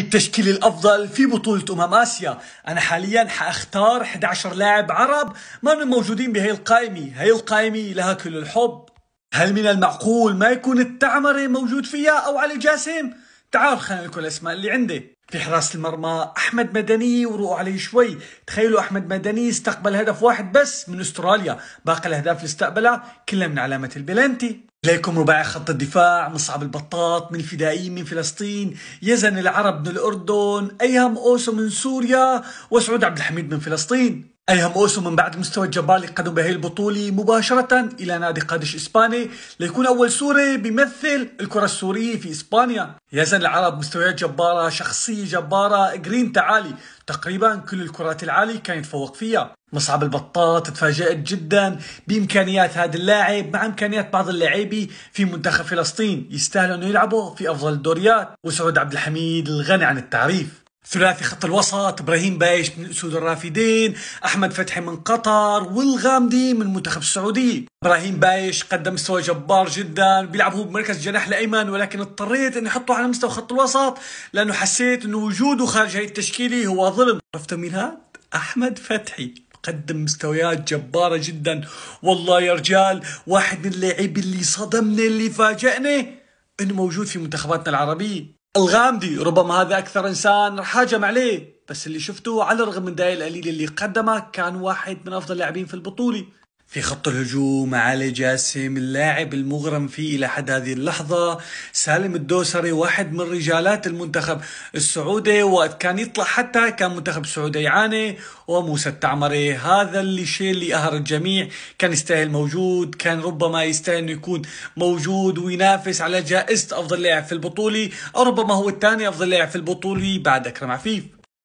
التشكيل الافضل في بطوله امم اسيا انا حاليا حاختار 11 لاعب عرب ما من موجودين بهي القائمه هي القائمه لها كل الحب هل من المعقول ما يكون التعمري موجود فيها او علي جاسم تعال خلينا لكم الاسماء اللي عندي في حراسة المرمى أحمد مدني وروقوا عليه شوي تخيلوا أحمد مدني استقبل هدف واحد بس من أستراليا باقي الأهداف اللي استقبلها كلها من علامة البلنتي ليكم رباعي خط الدفاع مصعب البطاط من الفدائيين من فلسطين يزن العرب من الأردن أيهم أوسو من سوريا وسعود عبد الحميد من فلسطين أيهم أوسو من بعد مستوى الجبار اللي قدم بهي البطولة مباشرة إلى نادي قادش إسباني ليكون أول سوري بيمثل الكرة السورية في إسبانيا يزن العرب مستويات جبارة شخصية جبارة جرين تعالي تقريبا كل الكرات العالية كان يتفوق فيها مصعب البطاط تفاجأت جدا بإمكانيات هذا اللاعب مع إمكانيات بعض اللاعبي في منتخب فلسطين يستاهلوا أنه يلعبوا في أفضل الدوريات وسعود عبد الحميد الغني عن التعريف ثلاثي خط الوسط ابراهيم بايش من اسود الرافدين احمد فتحي من قطر والغامدي من المنتخب السعودي ابراهيم بايش قدم مستوى جبار جدا بيلعب هو بمركز جناح الايمن ولكن اضطريت اني احطه على مستوى خط الوسط لانه حسيت انه وجوده خارج هاي التشكيله هو ظلم عرفت مين هاد احمد فتحي قدم مستويات جبارة جدا والله يا رجال واحد من اللاعبين اللي صدمني اللي فاجئني انه موجود في منتخباتنا العربية الغامدي ربما هذا أكثر إنسان هاجم عليه بس اللي شفته على الرغم من داي القليلة اللي قدمه كان واحد من أفضل اللاعبين في البطولة في خط الهجوم علي جاسم اللاعب المغرم فيه إلى حد هذه اللحظة سالم الدوسري واحد من رجالات المنتخب السعودي وقت كان يطلع حتى كان منتخب السعودي يعاني وموسى التعمري هذا اللي شيء اللي قهر الجميع كان يستاهل موجود كان ربما يستاهل انه يكون موجود وينافس على جائزة أفضل لاعب في البطولة أو ربما هو الثاني أفضل لاعب في البطولة بعد أكرم عفيف